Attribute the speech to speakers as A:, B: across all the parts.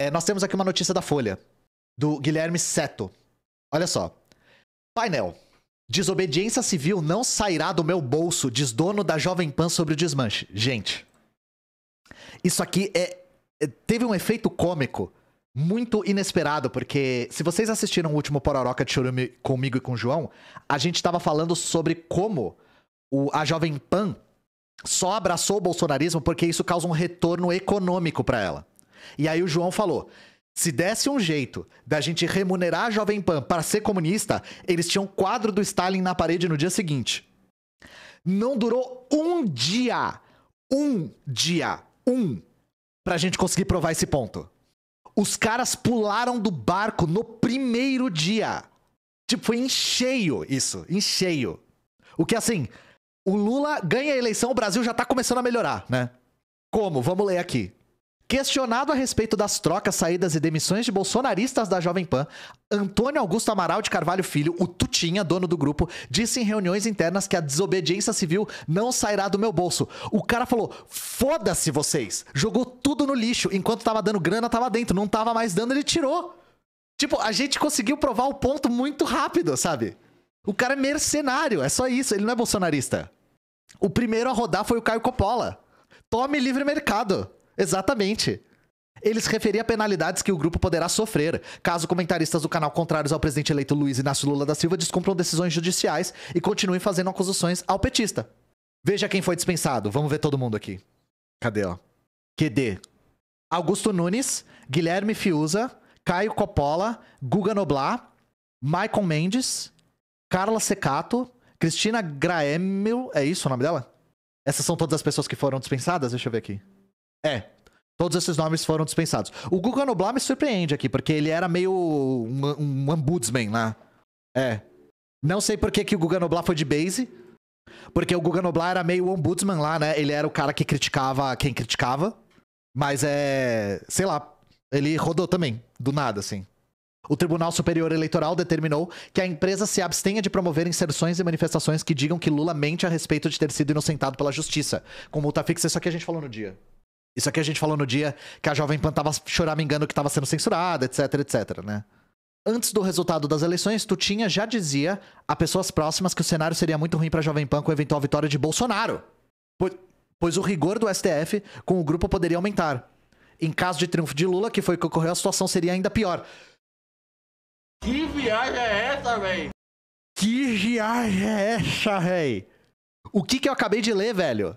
A: É, nós temos aqui uma notícia da Folha, do Guilherme Seto. Olha só. Painel. Desobediência civil não sairá do meu bolso, diz dono da Jovem Pan sobre o desmanche. Gente, isso aqui é, é teve um efeito cômico muito inesperado, porque se vocês assistiram o último Pororoca de Churume comigo e com o João, a gente estava falando sobre como o, a Jovem Pan só abraçou o bolsonarismo porque isso causa um retorno econômico para ela. E aí o João falou: se desse um jeito da gente remunerar a Jovem Pan para ser comunista, eles tinham quadro do Stalin na parede no dia seguinte. Não durou um dia, um dia, um, pra gente conseguir provar esse ponto. Os caras pularam do barco no primeiro dia. Tipo, foi em cheio isso, em cheio. O que assim, o Lula ganha a eleição, o Brasil já tá começando a melhorar, né? Como? Vamos ler aqui. Questionado a respeito das trocas, saídas e demissões de bolsonaristas da Jovem Pan, Antônio Augusto Amaral de Carvalho Filho, o Tutinha, dono do grupo, disse em reuniões internas que a desobediência civil não sairá do meu bolso. O cara falou: foda-se vocês! Jogou tudo no lixo. Enquanto tava dando grana, tava dentro. Não tava mais dando, ele tirou. Tipo, a gente conseguiu provar o ponto muito rápido, sabe? O cara é mercenário, é só isso. Ele não é bolsonarista. O primeiro a rodar foi o Caio Coppola. Tome livre mercado. Exatamente. Ele se referia a penalidades que o grupo poderá sofrer, caso comentaristas do canal contrários ao presidente eleito Luiz Inácio Lula da Silva descumpram decisões judiciais e continuem fazendo acusações ao petista. Veja quem foi dispensado. Vamos ver todo mundo aqui. Cadê, ó? QD. Augusto Nunes, Guilherme Fiuza, Caio Coppola, Guga Noblar, Maicon Mendes, Carla Secato, Cristina Graemil. É isso o nome dela? Essas são todas as pessoas que foram dispensadas? Deixa eu ver aqui. É. Todos esses nomes foram dispensados. O Guga Noblar me surpreende aqui, porque ele era meio um, um ombudsman lá. É. Não sei por que, que o Guga Noblar foi de base. Porque o Guga Noblar era meio ombudsman lá, né? Ele era o cara que criticava quem criticava. Mas é. Sei lá. Ele rodou também, do nada, assim. O Tribunal Superior Eleitoral determinou que a empresa se abstenha de promover inserções e manifestações que digam que Lula mente a respeito de ter sido inocentado pela justiça, com multa fixa, isso aqui a gente falou no dia. Isso aqui a gente falou no dia que a Jovem Pan tava choramingando que tava sendo censurada, etc, etc, né? Antes do resultado das eleições, Tutinha já dizia a pessoas próximas que o cenário seria muito ruim para a Jovem Pan com a eventual vitória de Bolsonaro, pois o rigor do STF com o grupo poderia aumentar. Em caso de triunfo de Lula, que foi o que ocorreu, a situação seria ainda pior. Que viagem é essa, véi? Que viagem é essa, véi? O que que eu acabei de ler, velho?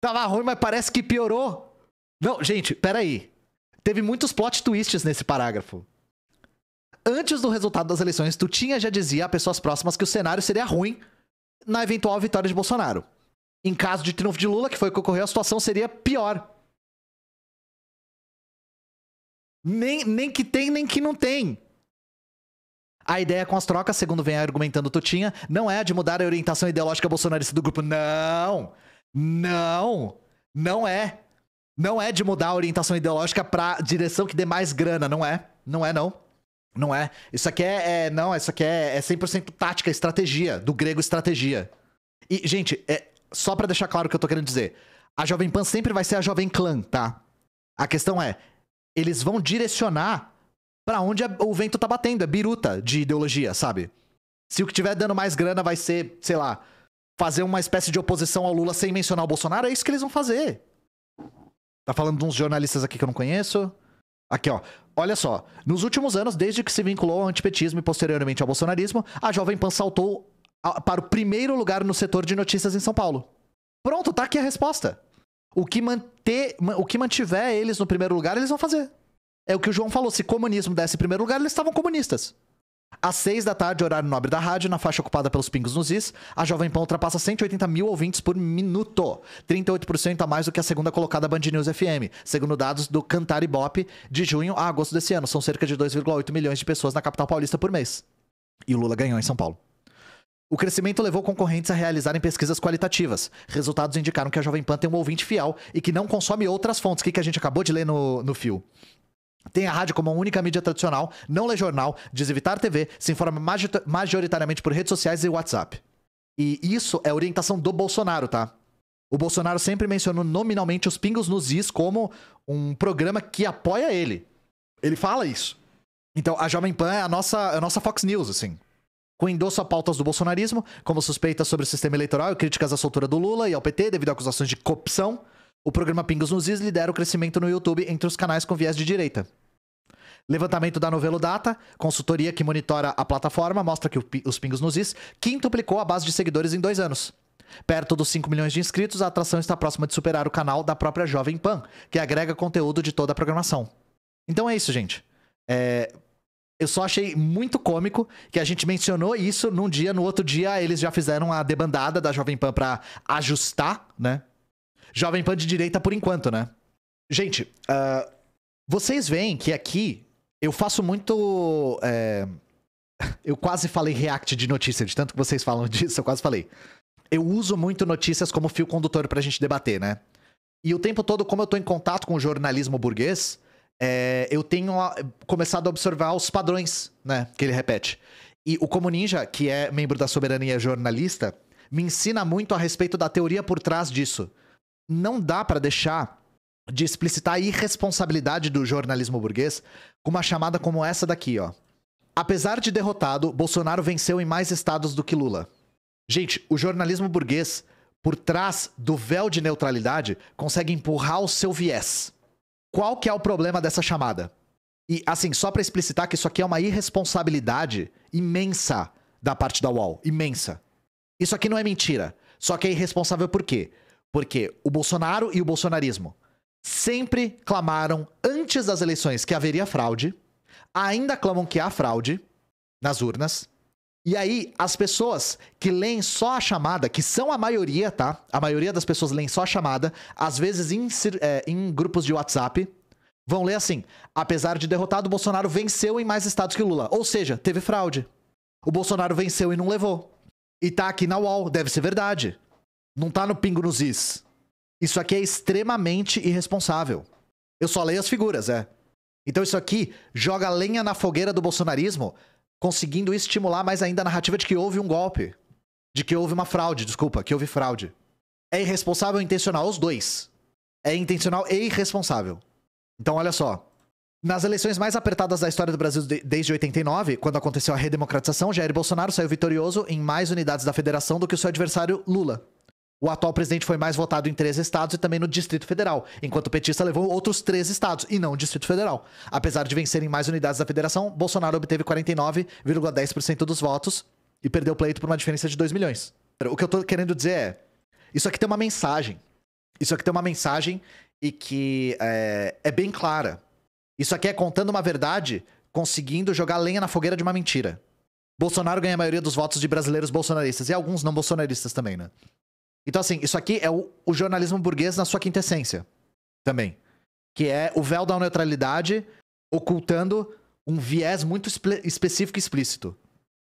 A: Tava ruim, mas parece que piorou. Não, gente, peraí. Teve muitos plot twists nesse parágrafo. Antes do resultado das eleições, Tutinha já dizia a pessoas próximas que o cenário seria ruim na eventual vitória de Bolsonaro. Em caso de triunfo de Lula, que foi o que ocorreu, a situação seria pior. Nem, nem que tem, nem que não tem. A ideia com as trocas, segundo vem argumentando Tutinha, não é a de mudar a orientação ideológica bolsonarista do grupo. Não! Não! Não é! Não é de mudar a orientação ideológica pra direção que dê mais grana, não é? Não é, não. Não é. Isso aqui é. é não, isso aqui é, é 100% tática, estratégia. Do grego, estratégia. E, gente, é, só para deixar claro o que eu tô querendo dizer. A Jovem Pan sempre vai ser a Jovem Clã, tá? A questão é, eles vão direcionar para onde a, o vento tá batendo, é biruta de ideologia, sabe? Se o que tiver dando mais grana vai ser, sei lá, fazer uma espécie de oposição ao Lula sem mencionar o Bolsonaro, é isso que eles vão fazer. Tá falando de uns jornalistas aqui que eu não conheço. Aqui, ó. Olha só. Nos últimos anos, desde que se vinculou ao antipetismo e posteriormente ao bolsonarismo, a Jovem Pan saltou para o primeiro lugar no setor de notícias em São Paulo. Pronto, tá aqui a resposta. O que, manter, o que mantiver eles no primeiro lugar, eles vão fazer. É o que o João falou. Se comunismo desse primeiro lugar, eles estavam comunistas. Às 6 da tarde, horário nobre da rádio, na faixa ocupada pelos pingos nos is, a Jovem Pan ultrapassa 180 mil ouvintes por minuto, 38% a mais do que a segunda colocada Band News FM, segundo dados do Cantar Ibope de junho a agosto desse ano. São cerca de 2,8 milhões de pessoas na capital paulista por mês. E o Lula ganhou em São Paulo. O crescimento levou concorrentes a realizarem pesquisas qualitativas. Resultados indicaram que a Jovem Pan tem um ouvinte fiel e que não consome outras fontes, o que, que a gente acabou de ler no, no fio. Tem a rádio como a única mídia tradicional, não lê jornal, diz evitar TV, se informa majoritariamente por redes sociais e WhatsApp. E isso é orientação do Bolsonaro, tá? O Bolsonaro sempre mencionou nominalmente os pingos nos is como um programa que apoia ele. Ele fala isso. Então, a Jovem Pan é a nossa, é a nossa Fox News, assim. Com endosso a pautas do bolsonarismo, como suspeitas sobre o sistema eleitoral e críticas à soltura do Lula e ao PT devido a acusações de corrupção. O programa Pingos nos Is lidera o crescimento no YouTube entre os canais com viés de direita. Levantamento da Novelo Data, consultoria que monitora a plataforma, mostra que os Pingos nos Is quintuplicou a base de seguidores em dois anos. Perto dos 5 milhões de inscritos, a atração está próxima de superar o canal da própria Jovem Pan, que agrega conteúdo de toda a programação. Então é isso, gente. É... Eu só achei muito cômico que a gente mencionou isso num dia, no outro dia eles já fizeram a debandada da Jovem Pan pra ajustar, né? Jovem Pan de direita por enquanto, né? Gente, uh, vocês veem que aqui eu faço muito. É... Eu quase falei react de notícia, de tanto que vocês falam disso, eu quase falei. Eu uso muito notícias como fio condutor pra gente debater, né? E o tempo todo, como eu tô em contato com o jornalismo burguês, é... eu tenho ah, começado a observar os padrões, né? Que ele repete. E o Como Ninja, que é membro da Soberania Jornalista, me ensina muito a respeito da teoria por trás disso não dá para deixar de explicitar a irresponsabilidade do jornalismo burguês com uma chamada como essa daqui, ó. Apesar de derrotado, Bolsonaro venceu em mais estados do que Lula. Gente, o jornalismo burguês, por trás do véu de neutralidade, consegue empurrar o seu viés. Qual que é o problema dessa chamada? E assim, só para explicitar que isso aqui é uma irresponsabilidade imensa da parte da UOL, imensa. Isso aqui não é mentira, só que é irresponsável por quê? Porque o Bolsonaro e o bolsonarismo sempre clamaram antes das eleições que haveria fraude, ainda clamam que há fraude nas urnas. E aí, as pessoas que leem só a chamada, que são a maioria, tá? A maioria das pessoas leem só a chamada, às vezes em, é, em grupos de WhatsApp, vão ler assim: apesar de derrotado, o Bolsonaro venceu em mais estados que Lula. Ou seja, teve fraude. O Bolsonaro venceu e não levou. E tá aqui na UOL, deve ser verdade. Não tá no pingo nos is. Isso aqui é extremamente irresponsável. Eu só leio as figuras, é. Então isso aqui joga lenha na fogueira do bolsonarismo, conseguindo estimular mais ainda a narrativa de que houve um golpe. De que houve uma fraude, desculpa, que houve fraude. É irresponsável ou intencional, os dois. É intencional e irresponsável. Então olha só. Nas eleições mais apertadas da história do Brasil desde 89, quando aconteceu a redemocratização, Jair Bolsonaro saiu vitorioso em mais unidades da federação do que o seu adversário Lula. O atual presidente foi mais votado em três estados e também no Distrito Federal, enquanto o petista levou outros três estados, e não o Distrito Federal. Apesar de vencer em mais unidades da federação, Bolsonaro obteve 49,10% dos votos e perdeu o pleito por uma diferença de 2 milhões. O que eu tô querendo dizer é: isso aqui tem uma mensagem. Isso aqui tem uma mensagem e que é, é bem clara. Isso aqui é contando uma verdade, conseguindo jogar lenha na fogueira de uma mentira. Bolsonaro ganha a maioria dos votos de brasileiros bolsonaristas e alguns não bolsonaristas também, né? Então, assim, isso aqui é o, o jornalismo burguês na sua quintessência também. Que é o véu da neutralidade ocultando um viés muito espe específico e explícito.